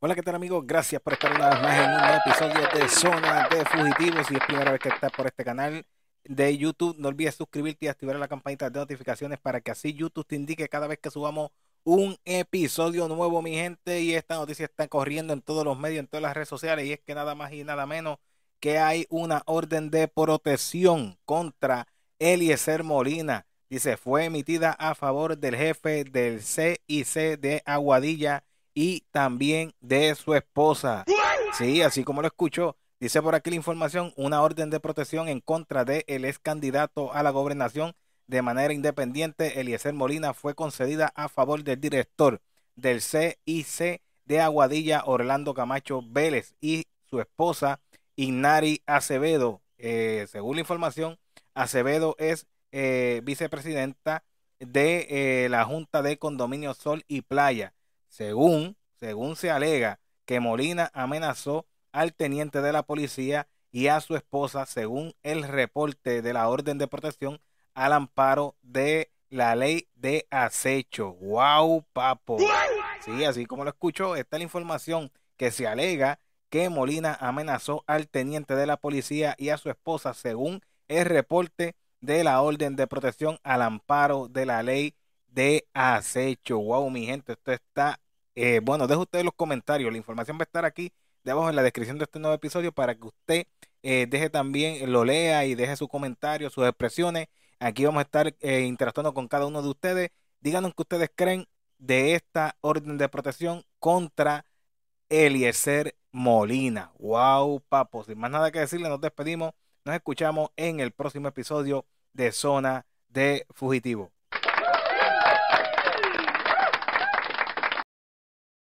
Hola, ¿qué tal amigos? Gracias por estar una vez más en un episodio de Zona de Fugitivos. Si es primera vez que estás por este canal de YouTube, no olvides suscribirte y activar la campanita de notificaciones para que así YouTube te indique cada vez que subamos un episodio nuevo, mi gente. Y esta noticia está corriendo en todos los medios, en todas las redes sociales. Y es que nada más y nada menos que hay una orden de protección contra Eliezer Molina. Dice, fue emitida a favor del jefe del CIC de Aguadilla y también de su esposa. Sí, así como lo escucho dice por aquí la información, una orden de protección en contra de el ex candidato a la gobernación de manera independiente, Eliezer Molina, fue concedida a favor del director del CIC de Aguadilla, Orlando Camacho Vélez, y su esposa, Ignari Acevedo. Eh, según la información, Acevedo es eh, vicepresidenta de eh, la Junta de Condominio Sol y Playa según, según se alega, que Molina amenazó al teniente de la policía y a su esposa, según el reporte de la orden de protección al amparo de la ley de acecho. ¡Wow, papo! Sí, así como lo escuchó, está la información que se alega que Molina amenazó al teniente de la policía y a su esposa, según el reporte de la orden de protección al amparo de la ley de acecho. Wow, mi gente, esto está. Eh, bueno, deje ustedes los comentarios. La información va a estar aquí debajo en la descripción de este nuevo episodio para que usted eh, deje también, eh, lo lea y deje sus comentarios, sus expresiones. Aquí vamos a estar interactuando con cada uno de ustedes. Díganos qué ustedes creen de esta orden de protección contra Eliezer Molina. Wow, papo. Sin más nada que decirle, nos despedimos. Nos escuchamos en el próximo episodio de Zona de Fugitivo.